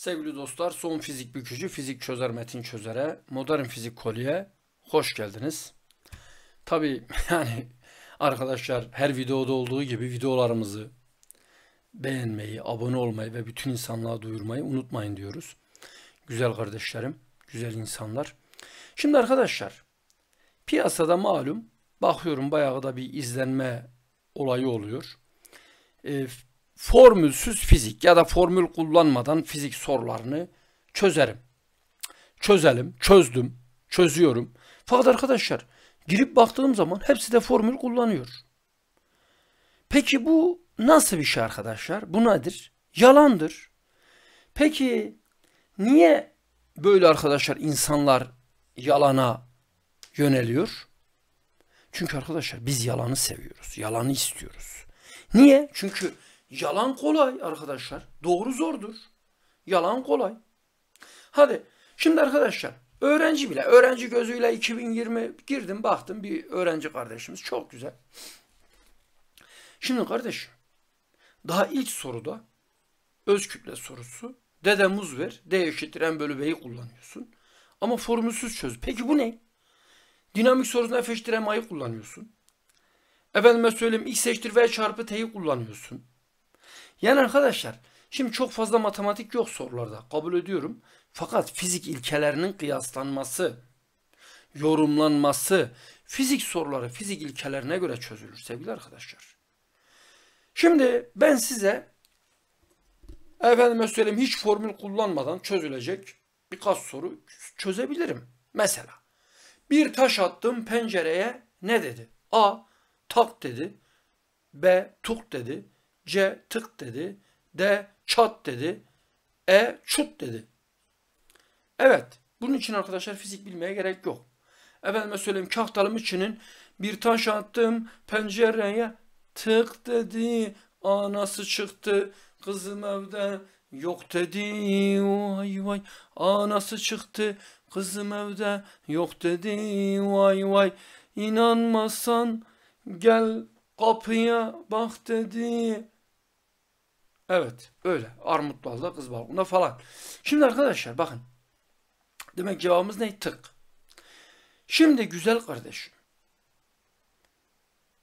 Sevgili dostlar, son fizik bükücü, fizik çözer metin çözere, modern fizik kolye hoş geldiniz. Tabi yani arkadaşlar her videoda olduğu gibi videolarımızı beğenmeyi, abone olmayı ve bütün insanlığa duyurmayı unutmayın diyoruz. Güzel kardeşlerim, güzel insanlar. Şimdi arkadaşlar, piyasada malum bakıyorum bayağı da bir izlenme olayı oluyor. E, formülsüz fizik ya da formül kullanmadan fizik sorularını çözerim. Çözelim, çözdüm, çözüyorum. Fakat arkadaşlar girip baktığım zaman hepsi de formül kullanıyor. Peki bu nasıl bir şey arkadaşlar? Bu nedir? Yalandır. Peki niye böyle arkadaşlar insanlar yalana yöneliyor? Çünkü arkadaşlar biz yalanı seviyoruz. Yalanı istiyoruz. Niye? Çünkü Yalan kolay arkadaşlar. Doğru zordur. Yalan kolay. Hadi şimdi arkadaşlar öğrenci bile öğrenci gözüyle 2020 girdim baktım bir öğrenci kardeşimiz çok güzel. Şimdi kardeşim daha ilk soruda öz kütle sorusu dede ver d eşittir m bölü b'yi kullanıyorsun. Ama formülsüz çöz. Peki bu ne? Dinamik sorusunda f eşittir m'yi kullanıyorsun. Efendime söyleyeyim x eşittir v çarpı t'yi kullanıyorsun. Yani arkadaşlar şimdi çok fazla matematik yok sorularda kabul ediyorum. Fakat fizik ilkelerinin kıyaslanması, yorumlanması, fizik soruları fizik ilkelerine göre çözülür sevgili arkadaşlar. Şimdi ben size efendime söyleyeyim hiç formül kullanmadan çözülecek birkaç soru çözebilirim. Mesela bir taş attım pencereye ne dedi? A. Tak dedi. B. Tuk dedi. C tık dedi. D çat dedi. E çut dedi. Evet. Bunun için arkadaşlar fizik bilmeye gerek yok. Efendime söyleyeyim kahtalım içinin bir taş attım pencereye tık dedi. Anası çıktı kızım evde yok dedi. Vay vay anası çıktı kızım evde yok dedi. Vay vay inanmasan gel kapıya bak dedi. Evet öyle. Armut balda kız balkonda falan. Şimdi arkadaşlar bakın. Demek cevabımız ne? Tık. Şimdi güzel kardeşim.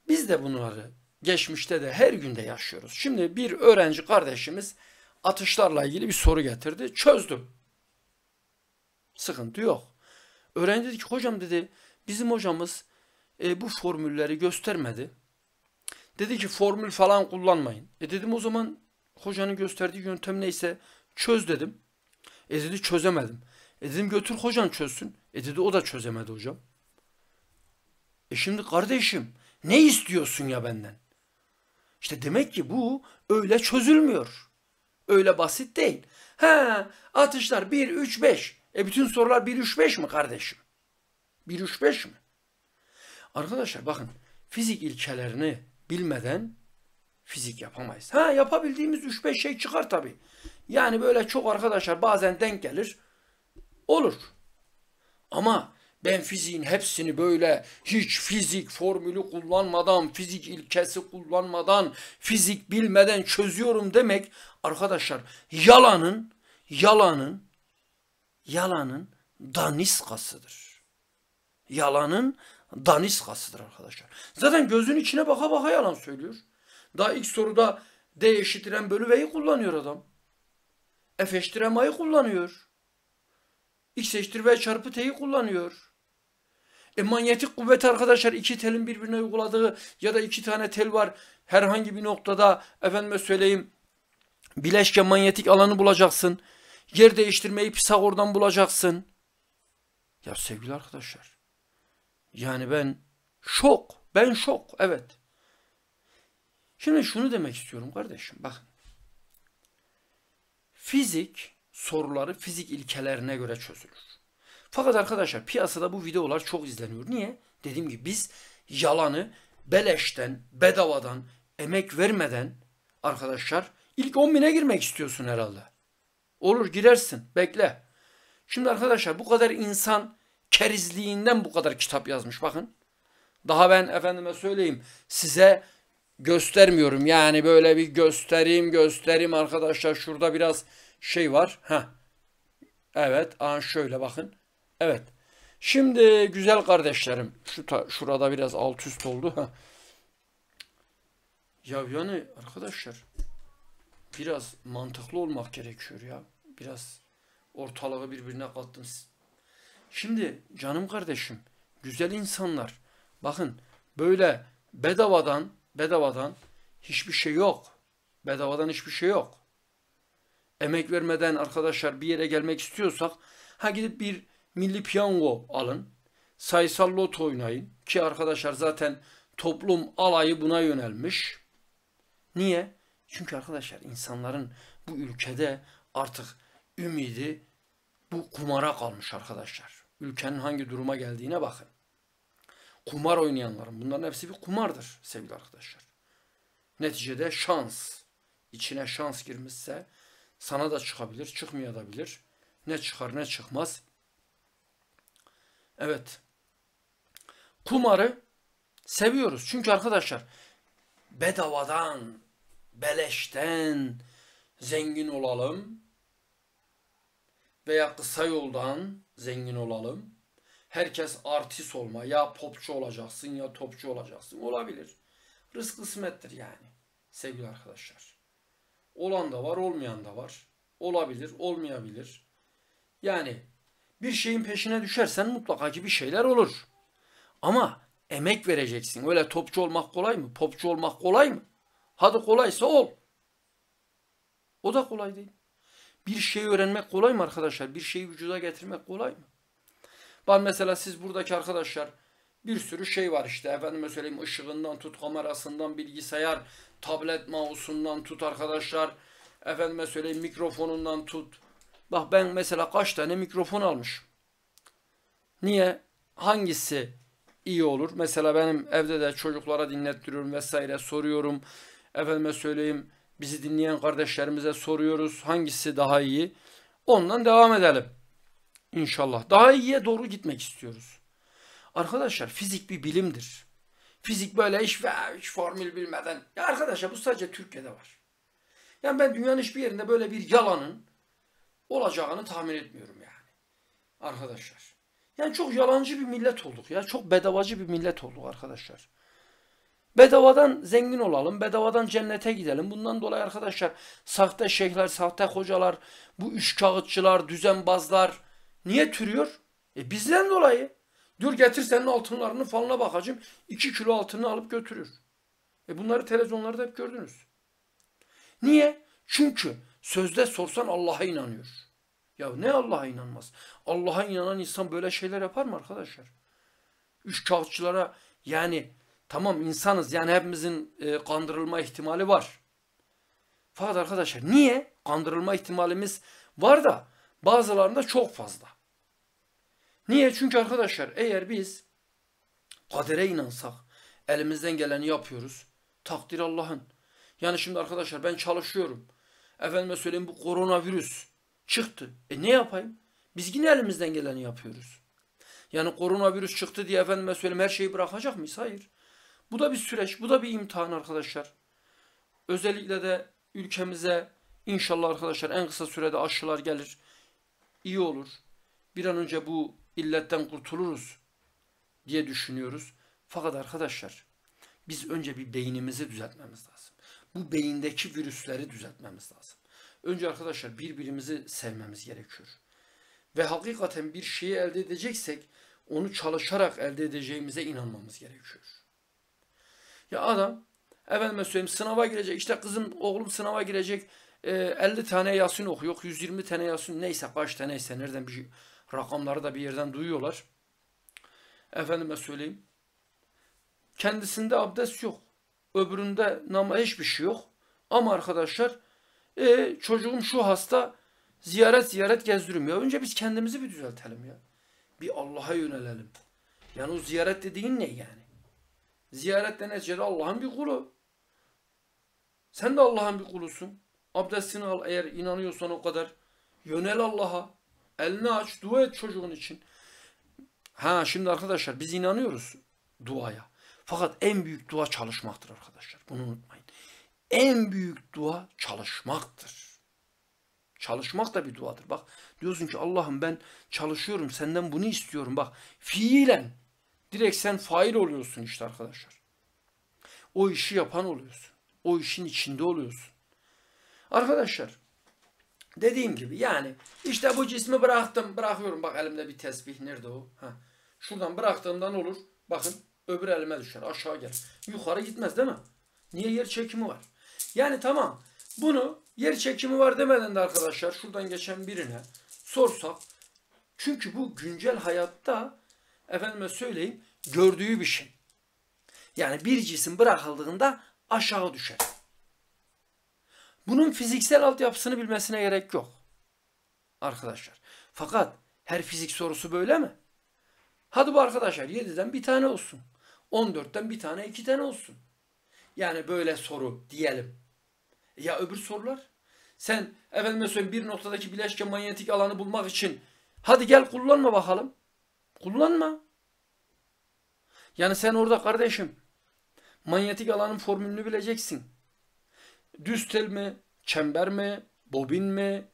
Biz de bunları geçmişte de her günde yaşıyoruz. Şimdi bir öğrenci kardeşimiz atışlarla ilgili bir soru getirdi. Çözdüm. Sıkıntı yok. Öğrenci dedi ki hocam dedi bizim hocamız e, bu formülleri göstermedi. Dedi ki formül falan kullanmayın. E dedim o zaman Hocanın gösterdiği yöntem neyse çöz dedim. E dedi çözemedim. E dedim götür hocan çözsün. E dedi o da çözemedi hocam. E şimdi kardeşim ne istiyorsun ya benden? İşte demek ki bu öyle çözülmüyor. Öyle basit değil. Ha atışlar 1 3 5. E bütün sorular 1 3 5 mi kardeşim? 1 3 5 mi? Arkadaşlar bakın fizik ilkelerini bilmeden fizik yapamayız. Ha yapabildiğimiz 3-5 şey çıkar tabi. Yani böyle çok arkadaşlar bazen denk gelir. Olur. Ama ben fiziğin hepsini böyle hiç fizik formülü kullanmadan, fizik ilkesi kullanmadan, fizik bilmeden çözüyorum demek arkadaşlar yalanın, yalanın, yalanın daniskasıdır. Yalanın daniskasıdır arkadaşlar. Zaten gözün içine baka baka yalan söylüyor. Daha ilk soruda D eşittiren bölü V'yi kullanıyor adam. F eşittiren A'yı kullanıyor. X eşittir V çarpı T'yi kullanıyor. E manyetik kuvvet arkadaşlar iki telin birbirine uyguladığı ya da iki tane tel var herhangi bir noktada efendime söyleyeyim bileşke manyetik alanı bulacaksın. Yer değiştirmeyi Pisagor'dan bulacaksın. Ya sevgili arkadaşlar yani ben şok ben şok evet. Şimdi şunu demek istiyorum kardeşim bak. Fizik soruları fizik ilkelerine göre çözülür. Fakat arkadaşlar piyasada bu videolar çok izleniyor. Niye? Dediğim gibi biz yalanı beleşten, bedavadan, emek vermeden arkadaşlar ilk 10.000'e girmek istiyorsun herhalde. Olur girersin bekle. Şimdi arkadaşlar bu kadar insan kerizliğinden bu kadar kitap yazmış bakın. Daha ben efendime söyleyeyim size göstermiyorum. Yani böyle bir göstereyim göstereyim arkadaşlar. Şurada biraz şey var. Heh. Evet. Aha şöyle bakın. Evet. Şimdi güzel kardeşlerim. Şu şurada biraz alt üst oldu. Heh. Ya yani arkadaşlar biraz mantıklı olmak gerekiyor ya. Biraz ortalığı birbirine kattım. Şimdi canım kardeşim güzel insanlar bakın böyle bedavadan Bedavadan hiçbir şey yok. Bedavadan hiçbir şey yok. Emek vermeden arkadaşlar bir yere gelmek istiyorsak ha gidip bir milli piyango alın. Sayısal loto oynayın. Ki arkadaşlar zaten toplum alayı buna yönelmiş. Niye? Çünkü arkadaşlar insanların bu ülkede artık ümidi bu kumara kalmış arkadaşlar. Ülkenin hangi duruma geldiğine bakın kumar oynayanların bunların hepsi bir kumardır sevgili arkadaşlar. Neticede şans. içine şans girmişse sana da çıkabilir, çıkmayabilir. Ne çıkar ne çıkmaz. Evet. Kumarı seviyoruz. Çünkü arkadaşlar bedavadan, beleşten zengin olalım veya kısa yoldan zengin olalım Herkes artist olma. Ya popçu olacaksın ya topçu olacaksın. Olabilir. Rızk kısmettir yani. Sevgili arkadaşlar. Olan da var, olmayan da var. Olabilir, olmayabilir. Yani bir şeyin peşine düşersen mutlaka ki bir şeyler olur. Ama emek vereceksin. Öyle topçu olmak kolay mı? Popçu olmak kolay mı? Hadi kolaysa ol. O da kolay değil. Bir şey öğrenmek kolay mı arkadaşlar? Bir şeyi vücuda getirmek kolay mı? Ben mesela siz buradaki arkadaşlar bir sürü şey var işte efendim söyleyeyim ışığından tut kamerasından bilgisayar tablet mouse'undan tut arkadaşlar efendim söyleyeyim mikrofonundan tut. Bak ben mesela kaç tane mikrofon almış. Niye? Hangisi iyi olur? Mesela benim evde de çocuklara dinlettiriyorum vesaire soruyorum. Efendime söyleyeyim bizi dinleyen kardeşlerimize soruyoruz hangisi daha iyi. Ondan devam edelim. İnşallah. Daha iyiye doğru gitmek istiyoruz. Arkadaşlar fizik bir bilimdir. Fizik böyle iş ve hiç formül bilmeden. Ya arkadaşlar bu sadece Türkiye'de var. Yani ben dünyanın hiçbir yerinde böyle bir yalanın olacağını tahmin etmiyorum yani. Arkadaşlar. Yani çok yalancı bir millet olduk ya. Çok bedavacı bir millet olduk arkadaşlar. Bedavadan zengin olalım, bedavadan cennete gidelim. Bundan dolayı arkadaşlar sahte şeyhler, sahte hocalar, bu üç kağıtçılar, düzenbazlar, Niye türüyor? E bizden dolayı. Dur getir senin altınlarını falına bakacağım. İki kilo altını alıp götürür. E bunları televizyonlarda hep gördünüz. Niye? Çünkü sözde sorsan Allah'a inanıyor. Ya ne Allah'a inanmaz? Allah'a inanan insan böyle şeyler yapar mı arkadaşlar? Üç kağıtçılara yani tamam insanız yani hepimizin e, kandırılma ihtimali var. Fakat arkadaşlar niye? Kandırılma ihtimalimiz var da bazılarında çok fazla. Niye? Çünkü arkadaşlar eğer biz kadere inansak, elimizden geleni yapıyoruz. Takdir Allah'ın. Yani şimdi arkadaşlar ben çalışıyorum. Efendime söyleyeyim bu koronavirüs çıktı. E ne yapayım? Biz yine elimizden geleni yapıyoruz. Yani koronavirüs çıktı diye efendime söyleyeyim her şeyi bırakacak mıyız? Hayır. Bu da bir süreç, bu da bir imtihan arkadaşlar. Özellikle de ülkemize inşallah arkadaşlar en kısa sürede aşılar gelir. İyi olur. Bir an önce bu illetten kurtuluruz diye düşünüyoruz. Fakat arkadaşlar biz önce bir beynimizi düzeltmemiz lazım. Bu beyindeki virüsleri düzeltmemiz lazım. Önce arkadaşlar birbirimizi sevmemiz gerekiyor. Ve hakikaten bir şeyi elde edeceksek onu çalışarak elde edeceğimize inanmamız gerekiyor. Ya adam efendime söyleyeyim sınava girecek işte kızım oğlum sınava girecek 50 ee, tane Yasin okuyor 120 tane Yasin neyse kaç taneyse nereden bir şey Rakamları da bir yerden duyuyorlar. Efendime söyleyeyim. Kendisinde abdest yok. Öbüründe nama hiçbir şey yok. Ama arkadaşlar e, çocuğum şu hasta ziyaret ziyaret gezdirim ya. Önce biz kendimizi bir düzeltelim ya. Bir Allah'a yönelelim. Yani o ziyaret dediğin ne yani? Ziyaret de neticede Allah'ın bir kulu. Sen de Allah'ın bir kulusun. Abdestini al eğer inanıyorsan o kadar. Yönel Allah'a. Elini aç, dua et çocuğun için. Ha şimdi arkadaşlar biz inanıyoruz duaya. Fakat en büyük dua çalışmaktır arkadaşlar. Bunu unutmayın. En büyük dua çalışmaktır. Çalışmak da bir duadır. Bak diyorsun ki Allah'ım ben çalışıyorum senden bunu istiyorum. Bak fiilen direkt sen fail oluyorsun işte arkadaşlar. O işi yapan oluyorsun. O işin içinde oluyorsun. Arkadaşlar Dediğim gibi yani işte bu cismi bıraktım. Bırakıyorum. Bak elimde bir tesbih. Nerede o? Ha. Şuradan bıraktığımda ne olur? Bakın öbür elime düşer. Aşağı gel. Yukarı gitmez değil mi? Niye yer çekimi var? Yani tamam. Bunu yer çekimi var demeden de arkadaşlar şuradan geçen birine sorsak çünkü bu güncel hayatta efendime söyleyeyim gördüğü bir şey. Yani bir cisim bırakıldığında aşağı düşer. Bunun fiziksel altyapısını bilmesine gerek yok. Arkadaşlar. Fakat her fizik sorusu böyle mi? Hadi bu arkadaşlar 7'den bir tane olsun. 14'ten bir tane iki tane olsun. Yani böyle soru diyelim. Ya öbür sorular? Sen efendim mesela bir noktadaki bileşken manyetik alanı bulmak için hadi gel kullanma bakalım. Kullanma. Yani sen orada kardeşim manyetik alanın formülünü bileceksin. Düz tel mi? Çember mi? Bobin mi?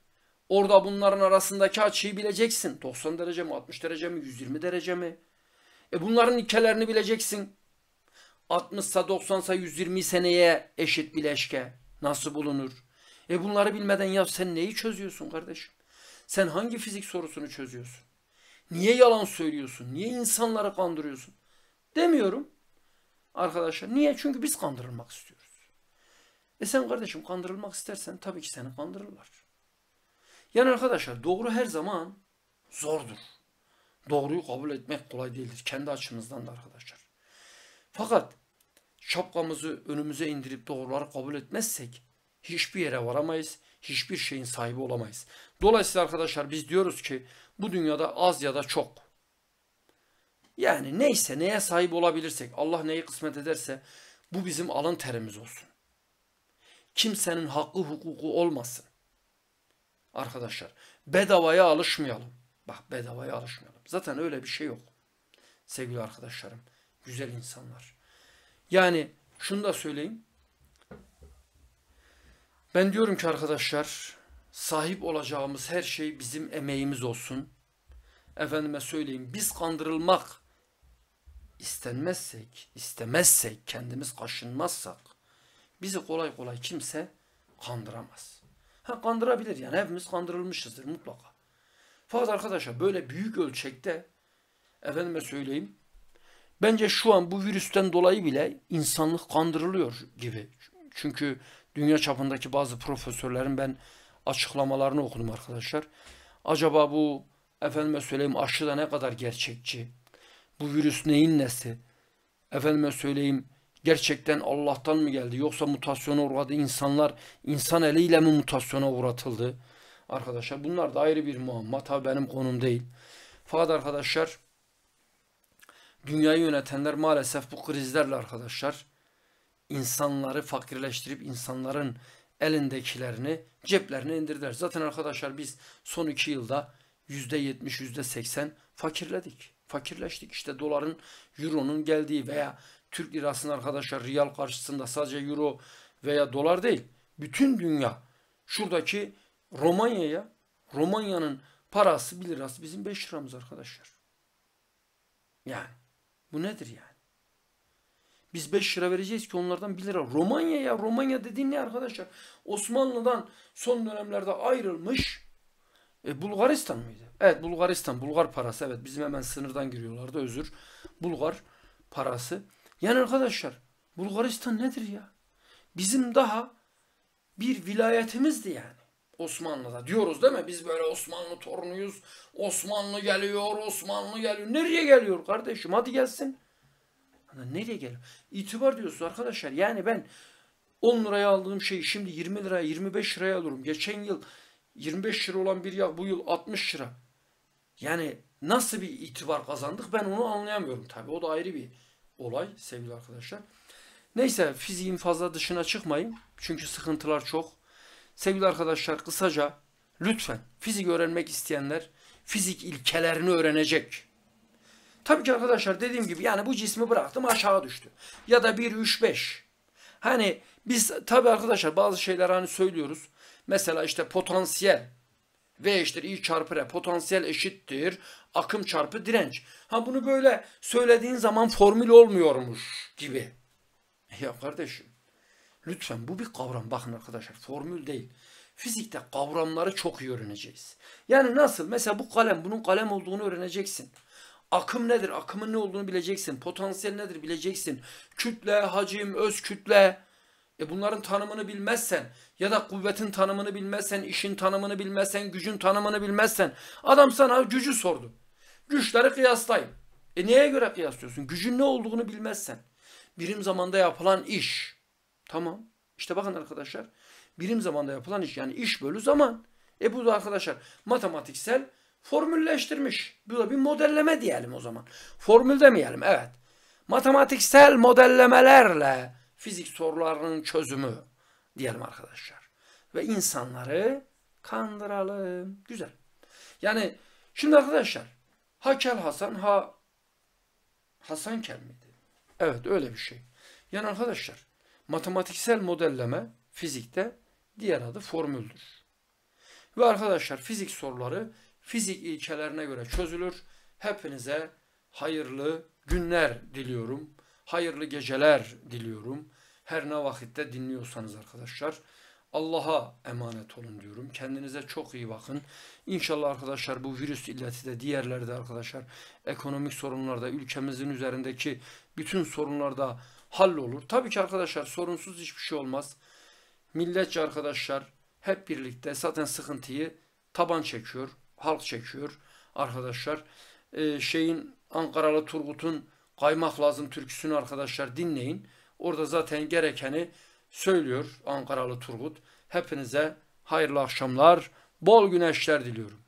Orada bunların arasındaki açıyı bileceksin. 90 derece mi? 60 derece mi? 120 derece mi? E bunların ikelerini bileceksin. 60'sa 90'sa 120 seneye eşit bileşke nasıl bulunur? E bunları bilmeden ya sen neyi çözüyorsun kardeşim? Sen hangi fizik sorusunu çözüyorsun? Niye yalan söylüyorsun? Niye insanları kandırıyorsun? Demiyorum. Arkadaşlar niye? Çünkü biz kandırılmak istiyoruz. E sen kardeşim kandırılmak istersen tabii ki seni kandırırlar. Yani arkadaşlar doğru her zaman zordur. Doğruyu kabul etmek kolay değildir. Kendi açımızdan da arkadaşlar. Fakat şapkamızı önümüze indirip doğruları kabul etmezsek hiçbir yere varamayız. Hiçbir şeyin sahibi olamayız. Dolayısıyla arkadaşlar biz diyoruz ki bu dünyada az ya da çok. Yani neyse neye sahip olabilirsek Allah neyi kısmet ederse bu bizim alın terimiz olsun kimsenin hakkı hukuku olmasın. Arkadaşlar bedavaya alışmayalım. Bak bedavaya alışmayalım. Zaten öyle bir şey yok. Sevgili arkadaşlarım, güzel insanlar. Yani şunu da söyleyeyim. Ben diyorum ki arkadaşlar, sahip olacağımız her şey bizim emeğimiz olsun. Efendime söyleyeyim, biz kandırılmak istenmezsek, istemezsek, kendimiz kaşınmazsak, Bizi kolay kolay kimse kandıramaz. Ha kandırabilir yani hepimiz kandırılmışızdır mutlaka. Fakat arkadaşlar böyle büyük ölçekte efendime söyleyeyim bence şu an bu virüsten dolayı bile insanlık kandırılıyor gibi. Çünkü dünya çapındaki bazı profesörlerin ben açıklamalarını okudum arkadaşlar. Acaba bu efendime söyleyeyim aşı da ne kadar gerçekçi? Bu virüs neyin nesi? Efendime söyleyeyim gerçekten Allah'tan mı geldi yoksa mutasyona uğradı insanlar insan eliyle mi mutasyona uğratıldı? Arkadaşlar bunlar da ayrı bir muamma tabi benim konum değil. Fakat arkadaşlar dünyayı yönetenler maalesef bu krizlerle arkadaşlar insanları fakirleştirip insanların elindekilerini ceplerine indirdiler. Zaten arkadaşlar biz son iki yılda yüzde yetmiş, yüzde seksen fakirledik. Fakirleştik. İşte doların, euronun geldiği veya Türk lirasını arkadaşlar riyal karşısında sadece euro veya dolar değil. Bütün dünya şuradaki Romanya'ya Romanya'nın parası 1 lirası bizim 5 liramız arkadaşlar. Yani bu nedir yani? Biz 5 lira vereceğiz ki onlardan 1 lira. Romanya ya Romanya dediğin ne arkadaşlar? Osmanlı'dan son dönemlerde ayrılmış e, Bulgaristan mıydı? Evet Bulgaristan. Bulgar parası evet. Bizim hemen sınırdan giriyorlardı özür. Bulgar parası. Yani arkadaşlar Bulgaristan nedir ya? Bizim daha bir vilayetimizdi yani. Osmanlı'da diyoruz değil mi? Biz böyle Osmanlı torunuyuz. Osmanlı geliyor, Osmanlı geliyor. Nereye geliyor kardeşim? Hadi gelsin. Nereye geliyor? İtibar diyorsunuz arkadaşlar. Yani ben 10 liraya aldığım şeyi şimdi 20 liraya, 25 liraya alıyorum. Geçen yıl 25 lira olan bir yağ bu yıl 60 lira. Yani nasıl bir itibar kazandık ben onu anlayamıyorum tabii. O da ayrı bir olay sevgili arkadaşlar. Neyse fiziğin fazla dışına çıkmayın. Çünkü sıkıntılar çok. Sevgili arkadaşlar kısaca lütfen fizik öğrenmek isteyenler fizik ilkelerini öğrenecek. Tabii ki arkadaşlar dediğim gibi yani bu cismi bıraktım aşağı düştü. Ya da 1, 3, 5. Hani biz tabii arkadaşlar bazı şeyler hani söylüyoruz. Mesela işte potansiyel V eşittir I çarpı R. Potansiyel eşittir Akım çarpı direnç. Ha bunu böyle söylediğin zaman formül olmuyormuş gibi. E ya kardeşim lütfen bu bir kavram. Bakın arkadaşlar formül değil. Fizikte kavramları çok iyi öğreneceğiz. Yani nasıl? Mesela bu kalem, bunun kalem olduğunu öğreneceksin. Akım nedir? Akımın ne olduğunu bileceksin. Potansiyel nedir? Bileceksin. Kütle, hacim, öz kütle. E bunların tanımını bilmezsen ya da kuvvetin tanımını bilmezsen, işin tanımını bilmezsen, gücün tanımını bilmezsen adam sana gücü sordu. Güçleri kıyaslayın. E neye göre kıyaslıyorsun? Gücün ne olduğunu bilmezsen. Birim zamanda yapılan iş. Tamam. İşte bakın arkadaşlar. Birim zamanda yapılan iş yani iş bölü zaman. E bu da arkadaşlar matematiksel formülleştirmiş. Bu da bir modelleme diyelim o zaman. Formül demeyelim evet. Matematiksel modellemelerle fizik sorularının çözümü diyelim arkadaşlar. Ve insanları kandıralım. Güzel. Yani şimdi arkadaşlar Ha kel Hasan ha Hasan Kel miydi? Evet öyle bir şey. Yani arkadaşlar matematiksel modelleme fizikte diğer adı formüldür. Ve arkadaşlar fizik soruları fizik ilkelerine göre çözülür. Hepinize hayırlı günler diliyorum. Hayırlı geceler diliyorum. Her ne vakitte dinliyorsanız arkadaşlar. Allah'a emanet olun diyorum. Kendinize çok iyi bakın. İnşallah arkadaşlar bu virüs illeti de diğerlerde arkadaşlar ekonomik sorunlarda ülkemizin üzerindeki bütün sorunlarda hallolur. Tabii ki arkadaşlar sorunsuz hiçbir şey olmaz. Milletçe arkadaşlar hep birlikte zaten sıkıntıyı taban çekiyor. Halk çekiyor arkadaşlar. Ee, şeyin Ankaralı Turgut'un kaymak lazım türküsünü arkadaşlar dinleyin. Orada zaten gerekeni söylüyor Ankaralı Turgut. Hepinize hayırlı akşamlar, bol güneşler diliyorum.